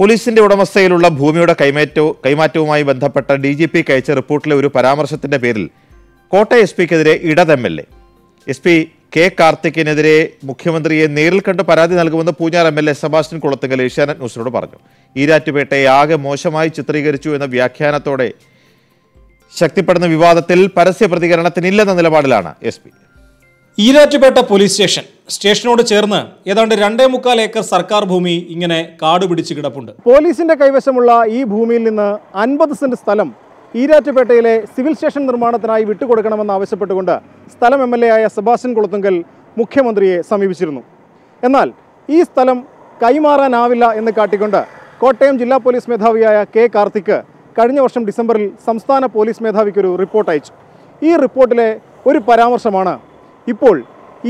പോലീസിന്റെ ഉടമസ്ഥയിലുള്ള ഭൂമിയുടെ കൈമാറ്റവും കൈമാറ്റവുമായി ബന്ധപ്പെട്ട ഡി ജി പിക്ക് അയച്ച റിപ്പോർട്ടിലെ ഒരു പരാമർശത്തിന്റെ പേരിൽ കോട്ടയം എസ് പിക്കെതിരെ ഇടത് M L A S P K കാർത്തിക്കിനെതിരെ മുഖ്യമന്ത്രിയെ നേരിൽ കണ്ട് പരാതി നൽകുമെന്ന് Poonjar M L A Sebastian Kulathunkal Asianet ന്യൂസിനോട് പറഞ്ഞു ഈരാറ്റുപേട്ടയെ ആകെ മോശമായി ചിത്രീകരിച്ചു എന്ന വ്യാഖ്യാനത്തോടെ ശക്തിപ്പെടുന്ന വിവാദത്തിൽ പരസ്യ പ്രതികരണത്തിനില്ലെന്ന നിലപാടിലാണ് S P Erattupetta police station സ്റ്റേഷനോട് ചേർന്ന് ഏതാണ്ട് രണ്ടേ മുക്കാൽ ഏക്കർ സർക്കാർ ഭൂമി ഇങ്ങനെ കാട് പിടിച്ച് കിടപ്പുണ്ട് പോലീസിന്റെ കൈവശമുള്ള ഈ ഭൂമിയിൽ നിന്ന് അൻപത് സെന്റ് സ്ഥലം ഈരാറ്റുപേട്ടയിലെ സിവിൽ സ്റ്റേഷൻ നിർമ്മാണത്തിനായി വിട്ടുകൊടുക്കണമെന്ന് ആവശ്യപ്പെട്ടുകൊണ്ട് സ്ഥലം എം എൽ എ ആയ സെബാസ്റ്റ്യൻ കുളത്തുങ്കൽ മുഖ്യമന്ത്രിയെ സമീപിച്ചിരുന്നു എന്നാൽ ഈ സ്ഥലം കൈമാറാനാവില്ല എന്ന് കാട്ടിക്കൊണ്ട് കോട്ടയം ജില്ലാ പോലീസ് മേധാവിയായ കെ കാർത്തിക് കഴിഞ്ഞ വർഷം ഡിസംബറിൽ സംസ്ഥാന പോലീസ് മേധാവിക്കൊരു റിപ്പോർട്ട് അയച്ചു ഈ റിപ്പോർട്ടിലെ ഒരു പരാമർശമാണ് ഇപ്പോൾ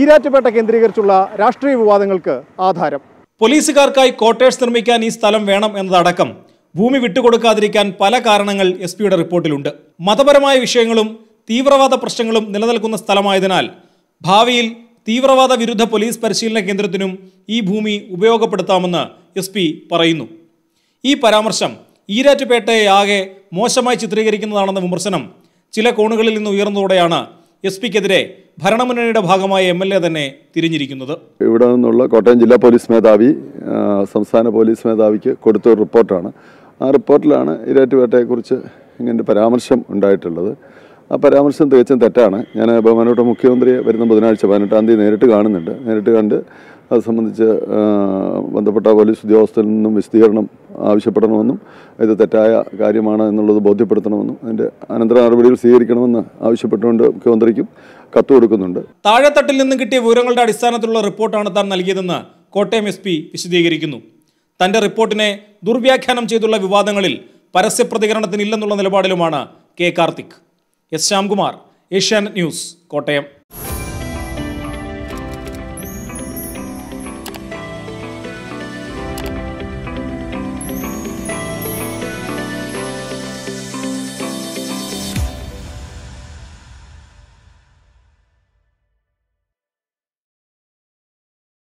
ഈരാറ്റുപേട്ട കേന്ദ്രീകരിച്ചുള്ള രാഷ്ട്രീയ വിവാദങ്ങൾക്ക് ആധാരം പോലീസുകാർക്കായി ക്വാർട്ടേഴ്സ് നിർമ്മിക്കാൻ ഈ സ്ഥലം വേണം എന്നതടക്കം ഭൂമി വിട്ടുകൊടുക്കാതിരിക്കാൻ പല കാരണങ്ങൾ എസ് പിയുടെ റിപ്പോർട്ടിലുണ്ട് മതപരമായ വിഷയങ്ങളും തീവ്രവാദ പ്രശ്നങ്ങളും നിലനിൽക്കുന്ന സ്ഥലമായതിനാൽ ഭാവിയിൽ തീവ്രവാദ വിരുദ്ധ പോലീസ് പരിശീലന കേന്ദ്രത്തിനും ഈ ഭൂമി ഉപയോഗപ്പെടുത്താമെന്ന് എസ് പി പറയുന്നു ഈ പരാമർശം ഈരാറ്റുപേട്ടയെ ആകെ മോശമായി ചിത്രീകരിക്കുന്നതാണെന്ന വിമർശനം ചില കോണുകളിൽ നിന്ന് ഉയർന്നതോടെയാണ് എസ് പിക്കെതിരെ ഭരണമുന്നണിയുടെ ഭാഗമായ എം എൽ എ തന്നെ തിരിഞ്ഞിരിക്കുന്നത് ഇവിടെ നിന്നുള്ള കോട്ടയം ജില്ലാ പോലീസ് മേധാവി സംസ്ഥാന പോലീസ് മേധാവിക്ക് കൊടുത്ത ഒരു റിപ്പോർട്ടാണ് ആ റിപ്പോർട്ടിലാണ് ഇരാറ്റുപേട്ടയെക്കുറിച്ച് ഇങ്ങനെ പരാമർശം ഉണ്ടായിട്ടുള്ളത് ആ പരാമർശം തികച്ചും തെറ്റാണ് ഞാൻ ബഹുമാനോട്ട മുഖ്യമന്ത്രിയെ വരുന്ന ബുധനാഴ്ച പതിനെട്ടാം തീയതി നേരിട്ട് കാണുന്നുണ്ട് നേരിട്ട് കണ്ട് അത് സംബന്ധിച്ച് ബന്ധപ്പെട്ട പോലീസ് ഉദ്യോഗസ്ഥരിൽ നിന്നും വിശദീകരണം ആവശ്യപ്പെടണമെന്നും ഇത് തെറ്റായ കാര്യമാണ് എന്നുള്ളത് ബോധ്യപ്പെടുത്തണമെന്നും അതിൻ്റെ അനന്തര നടപടികൾ സ്വീകരിക്കണമെന്ന് ആവശ്യപ്പെട്ടുകൊണ്ട് മുഖ്യമന്ത്രിക്കും കത്ത് കൊടുക്കുന്നുണ്ട് താഴെത്തട്ടിൽ നിന്നും കിട്ടിയ വിവരങ്ങളുടെ അടിസ്ഥാനത്തിലുള്ള റിപ്പോർട്ടാണ് താൻ നൽകിയതെന്ന് കോട്ടയം എസ് പി വിശദീകരിക്കുന്നു തൻ്റെ റിപ്പോർട്ടിനെ ദുർവ്യാഖ്യാനം ചെയ്തുള്ള വിവാദങ്ങളിൽ പരസ്യ പ്രതികരണത്തിനില്ലെന്നുള്ള നിലപാടിലുമാണ് K Karthik S Shyamkumar Asianet news Kottayam